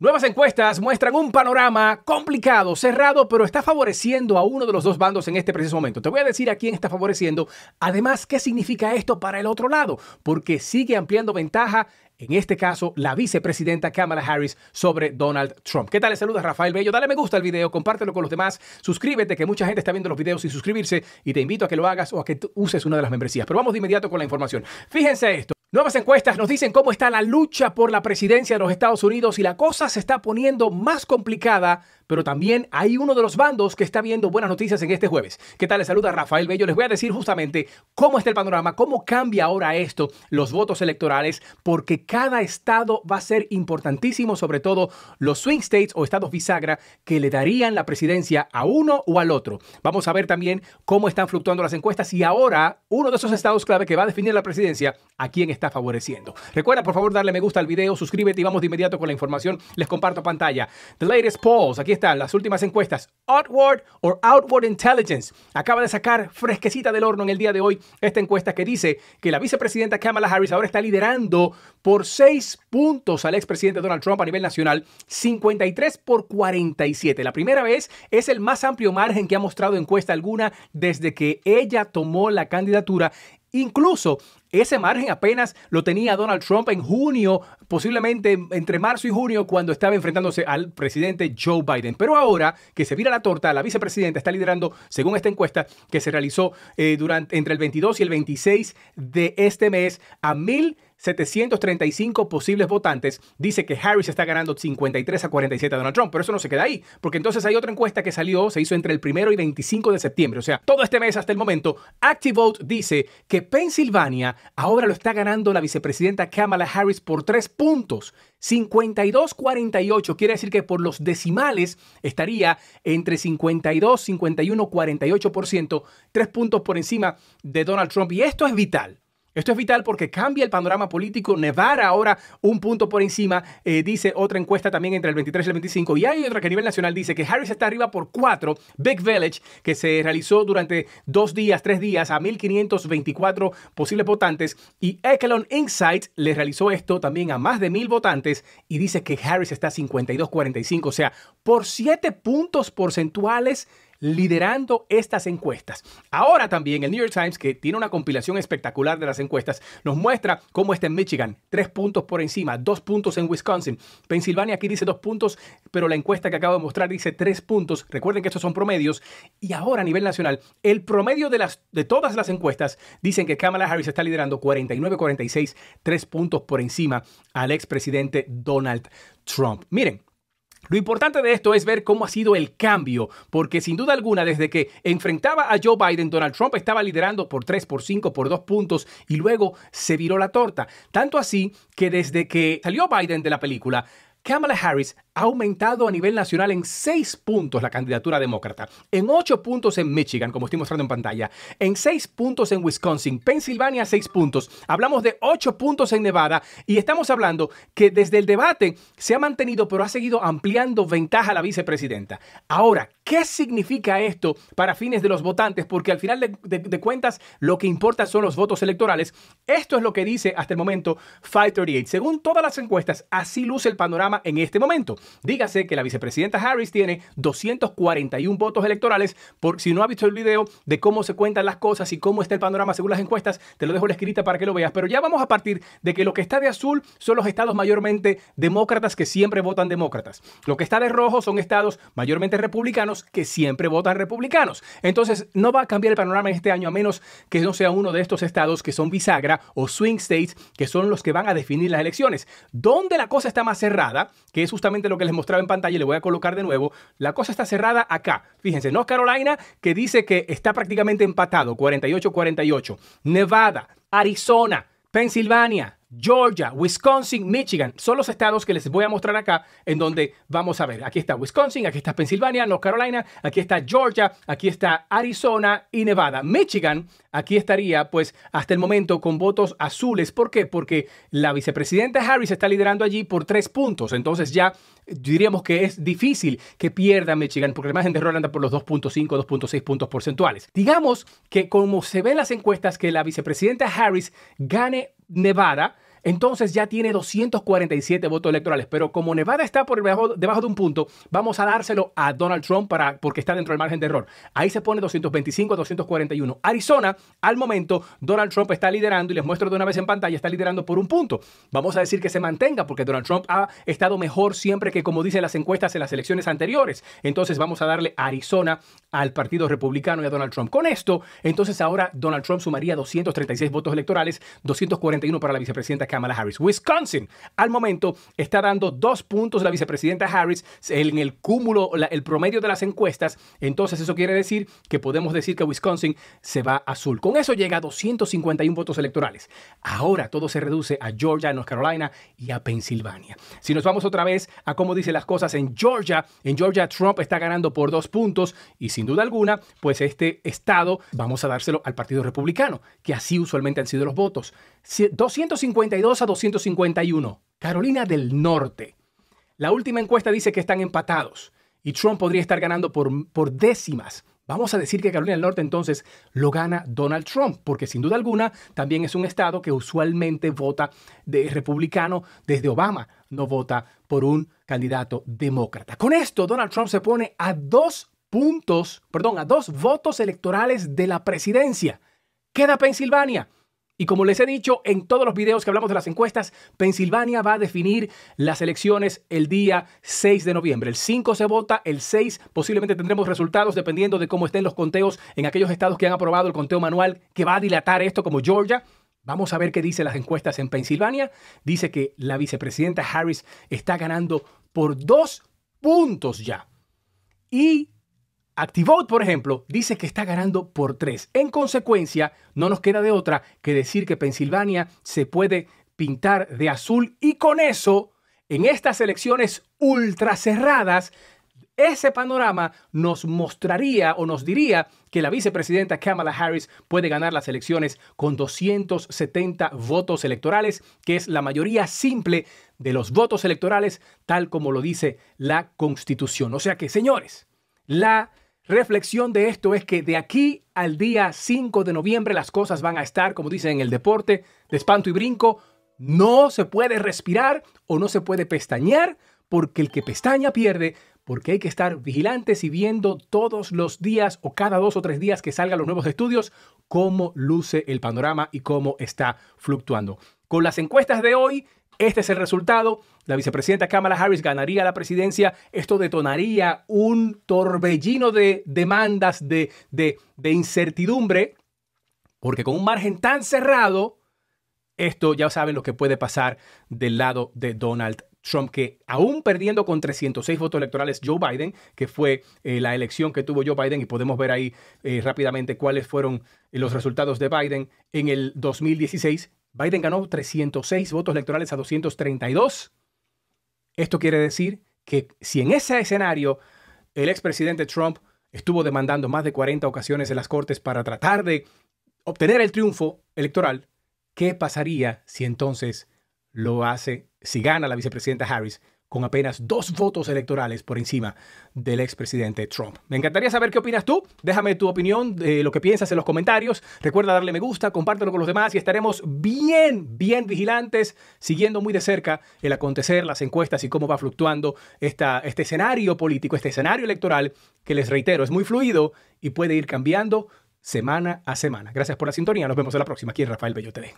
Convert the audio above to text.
Nuevas encuestas muestran un panorama complicado, cerrado, pero está favoreciendo a uno de los dos bandos en este preciso momento. Te voy a decir a quién está favoreciendo. Además, ¿qué significa esto para el otro lado? Porque sigue ampliando ventaja, en este caso, la vicepresidenta Kamala Harris sobre Donald Trump. ¿Qué tal? Les saluda Rafael Bello. Dale me gusta al video, compártelo con los demás, suscríbete, que mucha gente está viendo los videos y suscribirse y te invito a que lo hagas o a que uses una de las membresías. Pero vamos de inmediato con la información. Fíjense esto. Nuevas encuestas nos dicen cómo está la lucha por la presidencia de los Estados Unidos y la cosa se está poniendo más complicada, pero también hay uno de los bandos que está viendo buenas noticias en este jueves. ¿Qué tal? Les saluda Rafael Bello. Les voy a decir justamente cómo está el panorama, cómo cambia ahora esto, los votos electorales, porque cada estado va a ser importantísimo, sobre todo los swing states o estados bisagra que le darían la presidencia a uno o al otro. Vamos a ver también cómo están fluctuando las encuestas y ahora uno de esos estados clave que va a definir la presidencia aquí en Estados está favoreciendo. Recuerda, por favor, darle me gusta al video, suscríbete y vamos de inmediato con la información. Les comparto pantalla. The latest polls, aquí están las últimas encuestas. Outward or Outward Intelligence acaba de sacar fresquecita del horno en el día de hoy esta encuesta que dice que la vicepresidenta Kamala Harris ahora está liderando por seis puntos al expresidente Donald Trump a nivel nacional, 53 por 47. La primera vez es el más amplio margen que ha mostrado encuesta alguna desde que ella tomó la candidatura Incluso ese margen apenas lo tenía Donald Trump en junio, posiblemente entre marzo y junio, cuando estaba enfrentándose al presidente Joe Biden. Pero ahora que se vira la torta, la vicepresidenta está liderando, según esta encuesta que se realizó eh, durante, entre el 22 y el 26 de este mes, a mil 735 posibles votantes, dice que Harris está ganando 53 a 47 a Donald Trump. Pero eso no se queda ahí, porque entonces hay otra encuesta que salió, se hizo entre el primero y 25 de septiembre. O sea, todo este mes hasta el momento, ActiveVote dice que Pensilvania ahora lo está ganando la vicepresidenta Kamala Harris por tres puntos. 52-48 quiere decir que por los decimales estaría entre 52, 51, 48%, tres puntos por encima de Donald Trump. Y esto es vital esto es vital porque cambia el panorama político. Nevar ahora un punto por encima, eh, dice otra encuesta también entre el 23 y el 25. Y hay otra que a nivel nacional dice que Harris está arriba por cuatro. Big Village, que se realizó durante dos días, tres días, a 1.524 posibles votantes. Y Echelon Insights le realizó esto también a más de 1.000 votantes y dice que Harris está 52-45, o sea, por 7 puntos porcentuales liderando estas encuestas. Ahora también el New York Times, que tiene una compilación espectacular de las encuestas, nos muestra cómo está en Michigan, tres puntos por encima, dos puntos en Wisconsin. Pensilvania aquí dice dos puntos, pero la encuesta que acabo de mostrar dice tres puntos. Recuerden que estos son promedios. Y ahora a nivel nacional, el promedio de, las, de todas las encuestas dicen que Kamala Harris está liderando 49-46, tres puntos por encima al expresidente Donald Trump. Miren, lo importante de esto es ver cómo ha sido el cambio, porque sin duda alguna, desde que enfrentaba a Joe Biden, Donald Trump estaba liderando por 3, por 5, por 2 puntos y luego se viró la torta. Tanto así que desde que salió Biden de la película, Kamala Harris ha aumentado a nivel nacional en seis puntos la candidatura demócrata, en ocho puntos en Michigan, como estoy mostrando en pantalla, en seis puntos en Wisconsin, Pensilvania seis puntos, hablamos de ocho puntos en Nevada y estamos hablando que desde el debate se ha mantenido pero ha seguido ampliando ventaja a la vicepresidenta. Ahora, ¿Qué significa esto para fines de los votantes? Porque al final de, cuentas lo que importa son los votos electorales. Esto es lo que dice hasta el momento 538. Según todas las encuestas, así luce el panorama en este momento. Dígase que la vicepresidenta Harris tiene 241 votos electorales. Por si no ha visto el video de cómo se cuentan las cosas y cómo está el panorama según las encuestas, te lo dejo la escrita para que lo veas. Pero ya vamos a partir de que lo que está de azul son los estados mayormente demócratas que siempre votan demócratas. Lo que está de rojo son estados mayormente republicanos que siempre votan republicanos. Entonces, no va a cambiar el panorama en este año a menos que no sea uno de estos estados que son bisagra o swing states, que son los que van a definir las elecciones. Donde la cosa está más cerrada, que es justamente lo que les mostraba en pantalla y le voy a colocar de nuevo, la cosa está cerrada acá. Fíjense, North Carolina, que dice que está prácticamente empatado, 48-48. Nevada, Arizona, Pensilvania, Georgia, Wisconsin, Michigan. Son los estados que les voy a mostrar acá en donde vamos a ver. Aquí está Wisconsin, aquí está Pensilvania, North Carolina, aquí está Georgia, aquí está Arizona y Nevada. Michigan aquí estaría pues hasta el momento con votos azules. ¿Por qué? Porque la vicepresidenta Harris está liderando allí por tres puntos. Entonces ya diríamos que es difícil que pierda Michigan porque la imagen de Rolanda por los 2.5, 2.6 puntos porcentuales. Digamos que como se ven las encuestas que la vicepresidenta Harris gane nevara entonces ya tiene 247 votos electorales. Pero como Nevada está por debajo, de un punto, vamos a dárselo a Donald Trump para, porque está dentro del margen de error. Ahí se pone 225 a 241. Arizona, al momento, Donald Trump está liderando, y les muestro de una vez en pantalla, está liderando por un punto. Vamos a decir que se mantenga, porque Donald Trump ha estado mejor siempre que, como dicen las encuestas en las elecciones anteriores. Entonces vamos a darle Arizona al Partido Republicano y a Donald Trump. Con esto, entonces ahora Donald Trump sumaría 236 votos electorales, 241 para la vicepresidenta Kamala Harris. Wisconsin, al momento, está dando dos puntos la vicepresidenta Harris en el cúmulo, el promedio de las encuestas. Entonces, eso quiere decir que podemos decir que Wisconsin se va azul. Con eso llega a 251 votos electorales. Ahora todo se reduce a Georgia, North Carolina y a Pensilvania. Si nos vamos otra vez a cómo dicen las cosas en Georgia, en Georgia Trump está ganando por dos puntos y sin duda alguna, pues este estado vamos a dárselo al Partido Republicano, que así usualmente han sido los votos. 251 a 251. Carolina del Norte. La última encuesta dice que están empatados y Trump podría estar ganando por, por décimas. Vamos a decir que Carolina del Norte entonces lo gana Donald Trump, porque sin duda alguna también es un estado que usualmente vota de republicano desde Obama, no vota por un candidato demócrata. Con esto, Donald Trump se pone a dos puntos, perdón, a dos votos electorales de la presidencia. Queda Pensilvania. Y como les he dicho en todos los videos que hablamos de las encuestas, Pensilvania va a definir las elecciones el día 6 de noviembre. El 5 se vota, el 6 posiblemente tendremos resultados dependiendo de cómo estén los conteos en aquellos estados que han aprobado el conteo manual que va a dilatar esto como Georgia. Vamos a ver qué dicen las encuestas en Pensilvania. Dice que la vicepresidenta Harris está ganando por dos puntos ya. Y Activote, por ejemplo, dice que está ganando por tres. En consecuencia, no nos queda de otra que decir que Pensilvania se puede pintar de azul y con eso, en estas elecciones ultra cerradas, ese panorama nos mostraría o nos diría que la vicepresidenta Kamala Harris puede ganar las elecciones con 270 votos electorales, que es la mayoría simple de los votos electorales, tal como lo dice la Constitución. O sea que, señores, la reflexión de esto es que de aquí al día 5 de noviembre las cosas van a estar, como dicen en el deporte, de espanto y brinco. No se puede respirar o no se puede pestañear porque el que pestaña pierde, porque hay que estar vigilantes y viendo todos los días o cada dos o tres días que salgan los nuevos estudios cómo luce el panorama y cómo está fluctuando. Con las encuestas de hoy, este es el resultado. La vicepresidenta Kamala Harris ganaría la presidencia. Esto detonaría un torbellino de demandas, de, incertidumbre, porque con un margen tan cerrado, esto ya saben lo que puede pasar del lado de Donald Trump, que aún perdiendo con 306 votos electorales Joe Biden, que fue eh, la elección que tuvo Joe Biden, y podemos ver ahí eh, rápidamente cuáles fueron los resultados de Biden en el 2016, Biden ganó 306 votos electorales a 232. Esto quiere decir que si en ese escenario el expresidente Trump estuvo demandando más de 40 ocasiones en las Cortes para tratar de obtener el triunfo electoral, ¿qué pasaría si entonces lo hace, si gana la vicepresidenta Harris con apenas dos votos electorales por encima del expresidente Trump. Me encantaría saber qué opinas tú. Déjame tu opinión de eh, lo que piensas en los comentarios. Recuerda darle me gusta, compártelo con los demás y estaremos bien, bien vigilantes, siguiendo muy de cerca el acontecer, las encuestas y cómo va fluctuando este escenario político, este escenario electoral, que les reitero, es muy fluido y puede ir cambiando semana a semana. Gracias por la sintonía. Nos vemos en la próxima. Aquí es Rafael Bello TV.